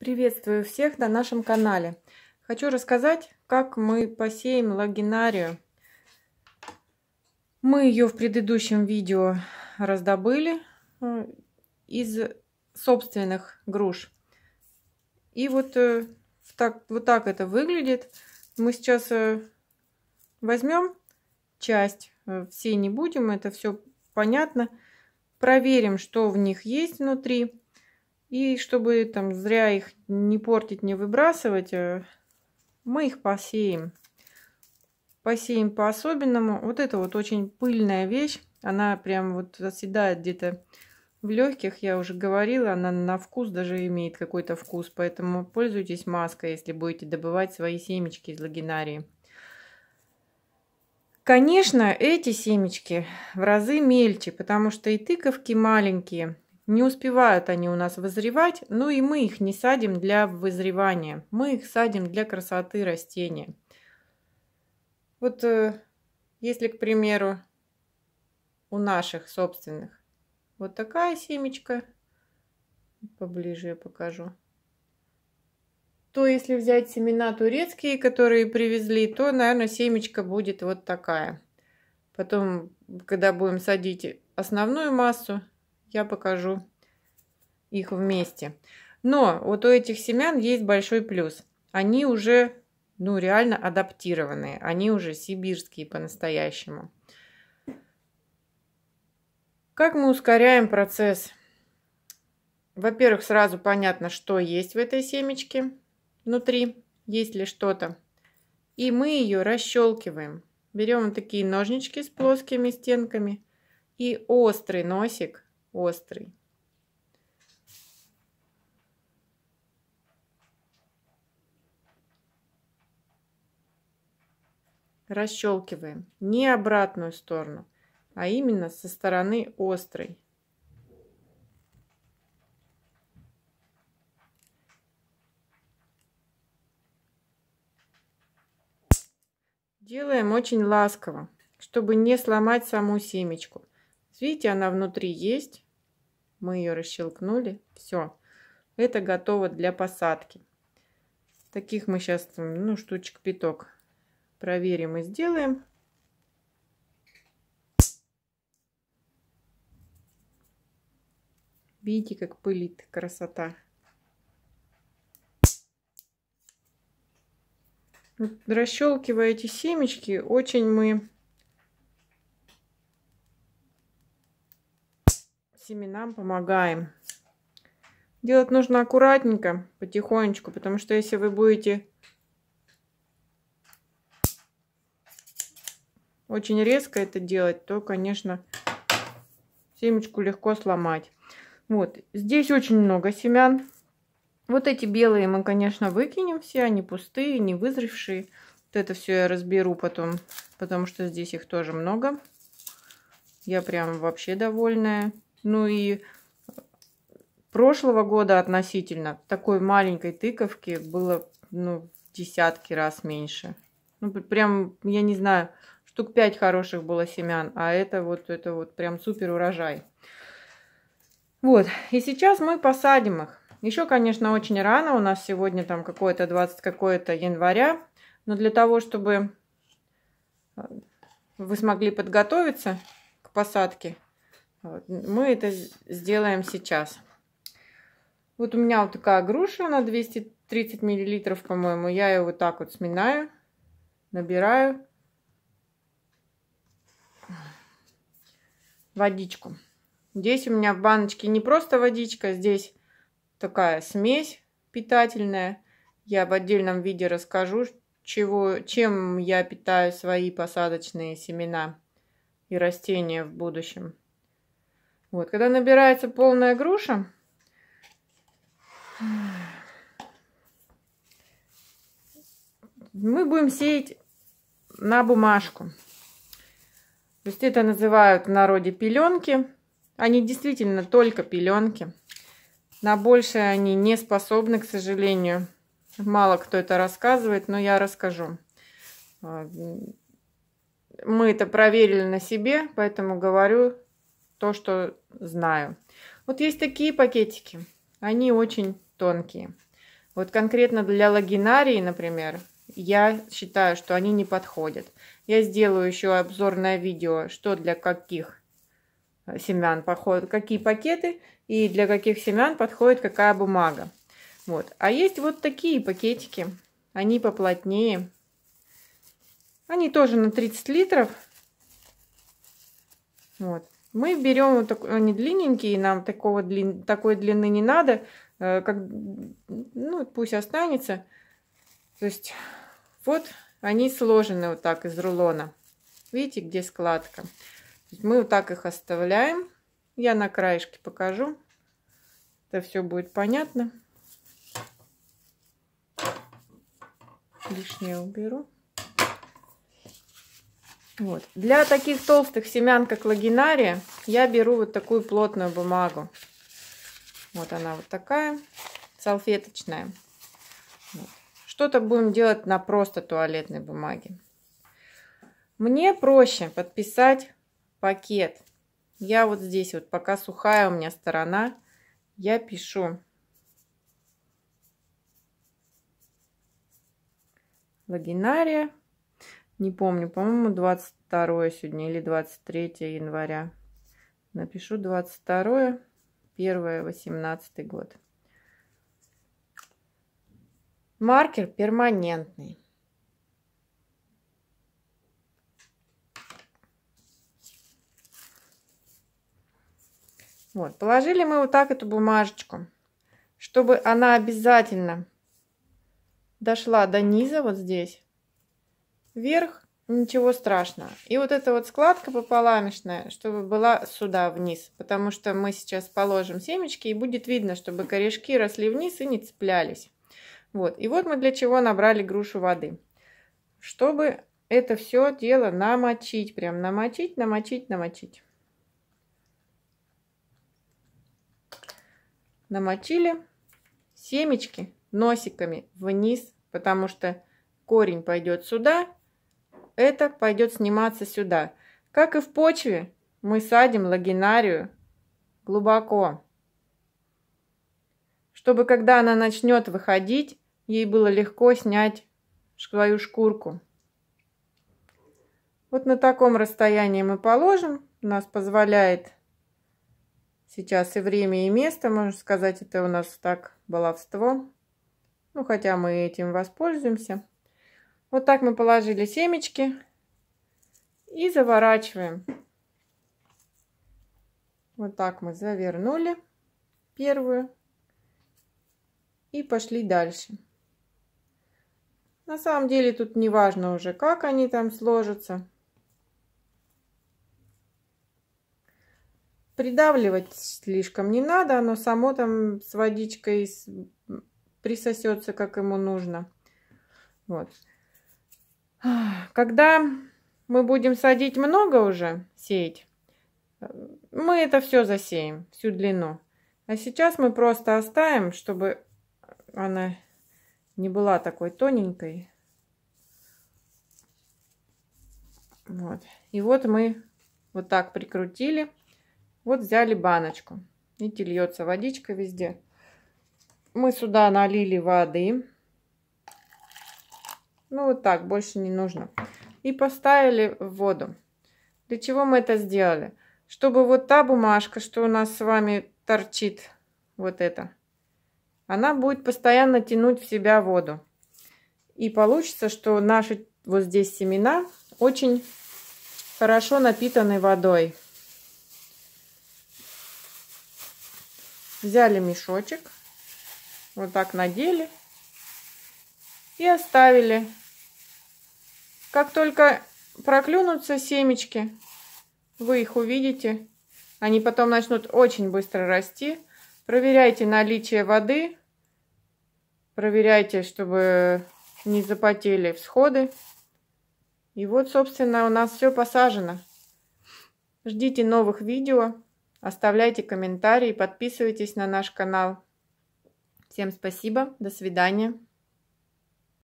Приветствую всех на нашем канале. Хочу рассказать, как мы посеем лагинарию. Мы ее в предыдущем видео раздобыли э, из собственных груш. И вот, э, так, вот так это выглядит. Мы сейчас э, возьмем часть, все не будем, это все понятно. Проверим, что в них есть внутри. И чтобы там зря их не портить, не выбрасывать, э, мы их посеем. Посеем по-особенному. Вот это вот очень пыльная вещь. Она прям вот заседает где-то в легких, я уже говорила, она на вкус даже имеет какой-то вкус, поэтому пользуйтесь маской, если будете добывать свои семечки из лагинарии. Конечно, эти семечки в разы мельче, потому что и тыковки маленькие, не успевают они у нас вызревать, ну и мы их не садим для вызревания. Мы их садим для красоты растения. Вот э, если, к примеру, у наших собственных вот такая семечка, поближе я покажу, то если взять семена турецкие, которые привезли, то, наверное, семечка будет вот такая. Потом, когда будем садить основную массу, я покажу их вместе. Но вот у этих семян есть большой плюс. Они уже, ну, реально адаптированные. Они уже сибирские по-настоящему. Как мы ускоряем процесс? Во-первых, сразу понятно, что есть в этой семечке внутри, есть ли что-то. И мы ее расщелкиваем. Берем такие ножнички с плоскими стенками и острый носик острый. Расщелкиваем не обратную сторону, а именно со стороны острой. Делаем очень ласково, чтобы не сломать саму семечку. Видите, она внутри есть. Мы ее расщелкнули. Все. Это готово для посадки. Таких мы сейчас, ну, штучек пяток проверим и сделаем. Видите, как пылит красота. Расщелкивая эти семечки, очень мы семенам помогаем. Делать нужно аккуратненько, потихонечку, потому что если вы будете очень резко это делать, то, конечно, семечку легко сломать. Вот, здесь очень много семян. Вот эти белые мы, конечно, выкинем все, они пустые, не вызревшие. Вот это все я разберу потом, потому что здесь их тоже много. Я прям вообще довольная. Ну и э, прошлого года относительно такой маленькой тыковки было ну, в десятки раз меньше. Ну, прям, я не знаю, штук пять хороших было семян, а это вот, это вот прям супер урожай. Вот, и сейчас мы посадим их. Еще, конечно, очень рано, у нас сегодня там какое-то 20 какое-то января, но для того, чтобы э, вы смогли подготовиться к посадке, вот. Мы это сделаем сейчас. Вот у меня вот такая груша, она 230 миллилитров, по-моему. Я ее вот так вот сминаю, набираю водичку. Здесь у меня в баночке не просто водичка, здесь такая смесь питательная. Я в отдельном виде расскажу, чего, чем я питаю свои посадочные семена и растения в будущем. Вот, когда набирается полная груша, мы будем сеять на бумажку. То есть это называют в народе пеленки. Они действительно только пеленки. На большее они не способны, к сожалению. Мало кто это рассказывает, но я расскажу. Э, мы это проверили на себе, поэтому говорю то, что знаю. Вот есть такие пакетики, они очень тонкие. Вот конкретно для лагинарии, например, я считаю, что они не подходят. Я сделаю еще обзорное видео, что для каких э, семян подходят, какие пакеты и для каких семян подходит какая бумага. Вот. А есть вот такие пакетики, они поплотнее. Они тоже на 30 литров. Вот. Мы берем вот такой, они длинненькие, нам такого длин, такой длины не надо, э, как, ну, пусть останется. То есть вот они сложены вот так из рулона. Видите, где складка? Мы вот так их оставляем. Я на краешке покажу. Это все будет понятно. Лишнее уберу. Вот. Для таких толстых семян, как лагинария, я беру вот такую плотную бумагу. Вот она вот такая, салфеточная. Вот. Что-то будем делать на просто туалетной бумаге. Мне проще подписать пакет. Я вот здесь вот, пока сухая у меня сторона, я пишу. Лагинария не помню, по-моему, 22 сегодня или 23 января. Напишу 22, 1, 18 год. Маркер перманентный. Вот, положили мы вот так эту бумажечку, чтобы она обязательно дошла до низа вот здесь вверх, ничего страшного. И вот эта вот складка пополамешная, чтобы была сюда вниз, потому что мы сейчас положим семечки, и будет видно, чтобы корешки росли вниз и не цеплялись. Вот, и вот мы для чего набрали грушу воды. Чтобы это все дело намочить, прям намочить, намочить, намочить. Намочили семечки носиками вниз, потому что корень пойдет сюда, это пойдет сниматься сюда. Как и в почве, мы садим лагинарию глубоко, чтобы когда она начнет выходить, ей было легко снять свою шкурку. Вот на таком расстоянии мы положим. У нас позволяет сейчас и время, и место, можно сказать, это у нас так баловство. Ну, хотя мы этим воспользуемся. Вот так мы положили семечки и заворачиваем. Вот так мы завернули первую и пошли дальше. На самом деле тут не важно уже, как они там сложатся. Придавливать слишком не надо, оно само там с водичкой присосется, как ему нужно. Вот. Когда мы будем садить много уже, сеять, мы это все засеем, всю длину. А сейчас мы просто оставим, чтобы она не была такой тоненькой. Вот. И вот мы вот так прикрутили. Вот взяли баночку. Видите, льется водичка везде. Мы сюда налили воды. Ну, вот так, больше не нужно. И поставили в воду. Для чего мы это сделали? Чтобы вот та бумажка, что у нас с вами торчит, вот эта, она будет постоянно тянуть в себя воду. И получится, что наши вот здесь семена очень хорошо напитаны водой. Взяли мешочек, вот так надели и оставили как только проклюнутся семечки, вы их увидите. Они потом начнут очень быстро расти. Проверяйте наличие воды. Проверяйте, чтобы не запотели всходы. И вот, собственно, у нас все посажено. Ждите новых видео, оставляйте комментарии, подписывайтесь на наш канал. Всем спасибо, до свидания.